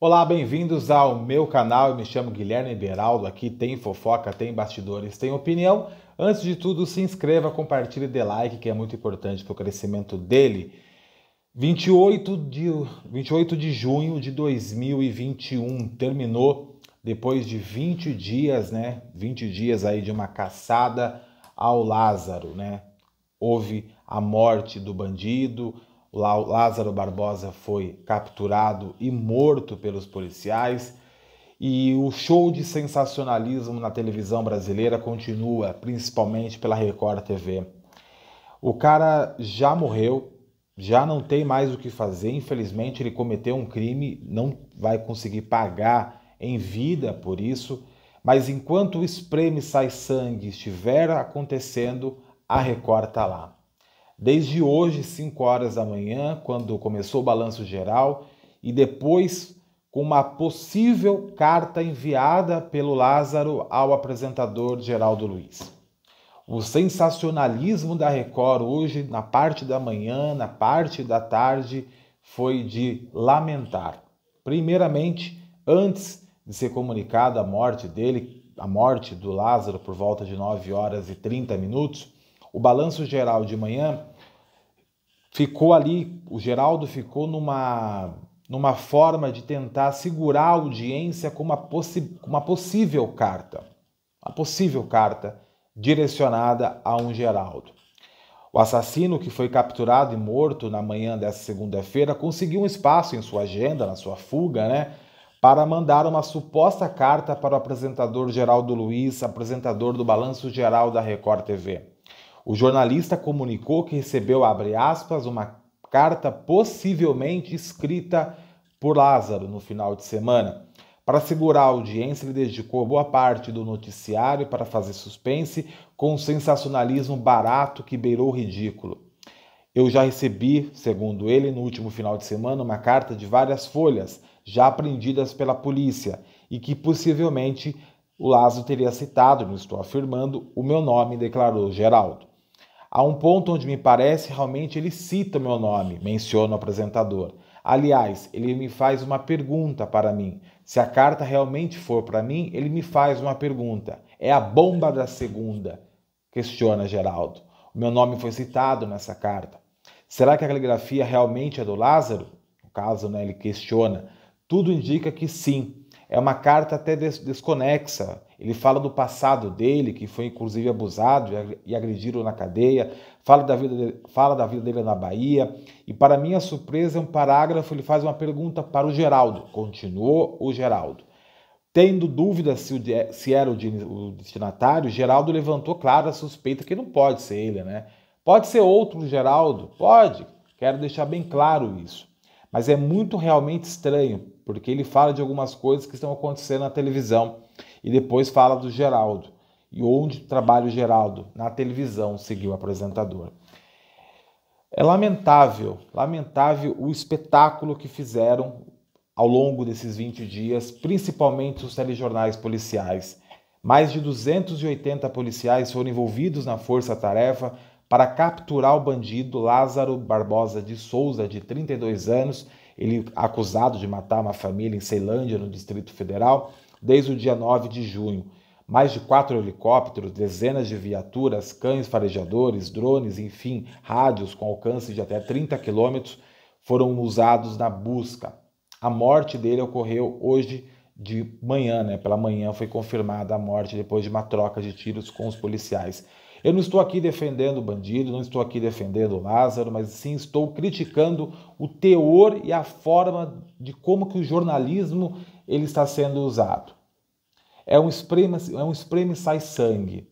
Olá, bem-vindos ao meu canal. Eu me chamo Guilherme Beraldo. Aqui tem fofoca, tem bastidores, tem opinião. Antes de tudo, se inscreva, compartilhe, dê like, que é muito importante para o crescimento dele. 28 de, 28 de junho de 2021 terminou depois de 20 dias, né? 20 dias aí de uma caçada ao Lázaro, né? Houve a morte do bandido, Lázaro Barbosa foi capturado e morto pelos policiais. E o show de sensacionalismo na televisão brasileira continua, principalmente pela Record TV. O cara já morreu, já não tem mais o que fazer, infelizmente ele cometeu um crime, não vai conseguir pagar em vida por isso, mas enquanto o espreme sai sangue estiver acontecendo, a Record tá lá. Desde hoje, 5 horas da manhã, quando começou o balanço geral, e depois com uma possível carta enviada pelo Lázaro ao apresentador Geraldo Luiz. O sensacionalismo da Record hoje, na parte da manhã, na parte da tarde, foi de lamentar. Primeiramente, antes de ser comunicada a morte dele, a morte do Lázaro por volta de 9 horas e 30 minutos, o balanço geral de manhã ficou ali, o Geraldo ficou numa numa forma de tentar segurar a audiência com uma, possi uma possível carta, uma possível carta direcionada a um Geraldo. O assassino, que foi capturado e morto na manhã dessa segunda-feira, conseguiu um espaço em sua agenda, na sua fuga, né, para mandar uma suposta carta para o apresentador Geraldo Luiz, apresentador do Balanço Geral da Record TV. O jornalista comunicou que recebeu, abre aspas, uma carta possivelmente escrita por Lázaro no final de semana. Para segurar a audiência, ele dedicou boa parte do noticiário para fazer suspense com um sensacionalismo barato que beirou o ridículo. Eu já recebi, segundo ele, no último final de semana, uma carta de várias folhas, já apreendidas pela polícia, e que possivelmente o Lázaro teria citado, não estou afirmando, o meu nome, declarou Geraldo. Há um ponto onde me parece realmente ele cita o meu nome, menciona o apresentador. Aliás, ele me faz uma pergunta para mim. Se a carta realmente for para mim, ele me faz uma pergunta. É a bomba da segunda? Questiona Geraldo. O meu nome foi citado nessa carta. Será que a caligrafia realmente é do Lázaro? No caso, né, ele questiona. Tudo indica que sim. É uma carta até desconexa. Ele fala do passado dele, que foi inclusive abusado e agredido na cadeia, fala da vida dele, fala da vida dele na Bahia, e para minha surpresa, é um parágrafo ele faz uma pergunta para o Geraldo. Continuou o Geraldo. Tendo dúvidas se, se era o destinatário, Geraldo levantou clara a suspeita que não pode ser ele, né? Pode ser outro Geraldo? Pode. Quero deixar bem claro isso. Mas é muito realmente estranho, porque ele fala de algumas coisas que estão acontecendo na televisão e depois fala do Geraldo. E onde trabalha o Geraldo? Na televisão, seguiu o apresentador. É lamentável, lamentável o espetáculo que fizeram ao longo desses 20 dias, principalmente os telejornais policiais. Mais de 280 policiais foram envolvidos na força-tarefa para capturar o bandido Lázaro Barbosa de Souza, de 32 anos, ele acusado de matar uma família em Ceilândia, no Distrito Federal, desde o dia 9 de junho. Mais de quatro helicópteros, dezenas de viaturas, cães farejadores, drones, enfim, rádios com alcance de até 30 quilômetros foram usados na busca. A morte dele ocorreu hoje de manhã, né? Pela manhã foi confirmada a morte depois de uma troca de tiros com os policiais. Eu não estou aqui defendendo o bandido, não estou aqui defendendo o Lázaro, mas sim estou criticando o teor e a forma de como que o jornalismo ele está sendo usado. É um espreme, é um espreme sai sangue.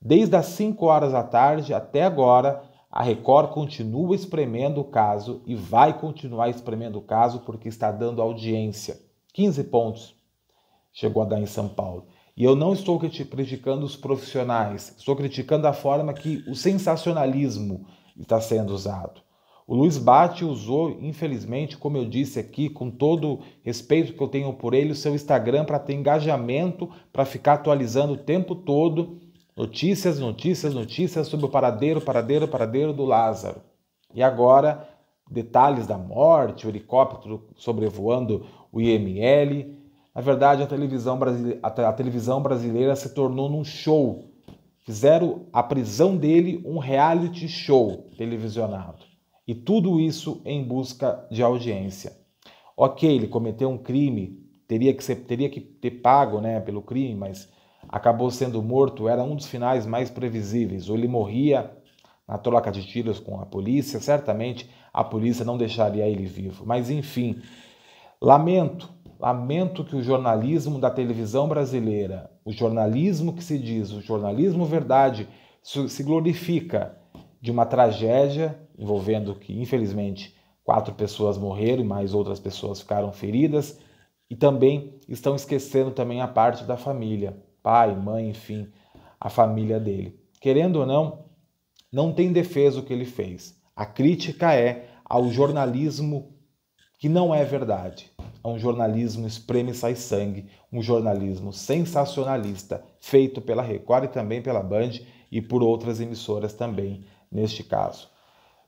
Desde as 5 horas da tarde até agora, a Record continua espremendo o caso e vai continuar espremendo o caso porque está dando audiência. 15 pontos chegou a dar em São Paulo. E eu não estou criticando os profissionais, estou criticando a forma que o sensacionalismo está sendo usado. O Luiz Bate usou, infelizmente, como eu disse aqui, com todo respeito que eu tenho por ele, o seu Instagram para ter engajamento, para ficar atualizando o tempo todo notícias, notícias, notícias sobre o paradeiro, paradeiro, paradeiro do Lázaro. E agora, detalhes da morte, o helicóptero sobrevoando o IML, na verdade, a televisão, a televisão brasileira se tornou num show. Fizeram a prisão dele um reality show televisionado. E tudo isso em busca de audiência. Ok, ele cometeu um crime, teria que, ser, teria que ter pago né, pelo crime, mas acabou sendo morto. Era um dos finais mais previsíveis. Ou ele morria na troca de tiros com a polícia, certamente a polícia não deixaria ele vivo. Mas enfim, lamento Lamento que o jornalismo da televisão brasileira, o jornalismo que se diz, o jornalismo verdade, se glorifica de uma tragédia envolvendo que, infelizmente, quatro pessoas morreram e mais outras pessoas ficaram feridas, e também estão esquecendo também a parte da família, pai, mãe, enfim, a família dele. Querendo ou não, não tem defesa o que ele fez. A crítica é ao jornalismo que não é verdade a um jornalismo espreme e sai sangue, um jornalismo sensacionalista, feito pela Record e também pela Band e por outras emissoras também, neste caso.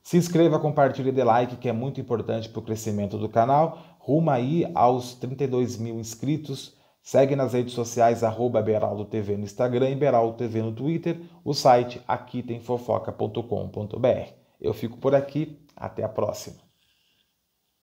Se inscreva, compartilhe e dê like, que é muito importante para o crescimento do canal. Rumo aí aos 32 mil inscritos. Segue nas redes sociais, arroba Beraldo TV no Instagram e Beraldo TV no Twitter. O site aqui tem fofoca.com.br. Eu fico por aqui, até a próxima.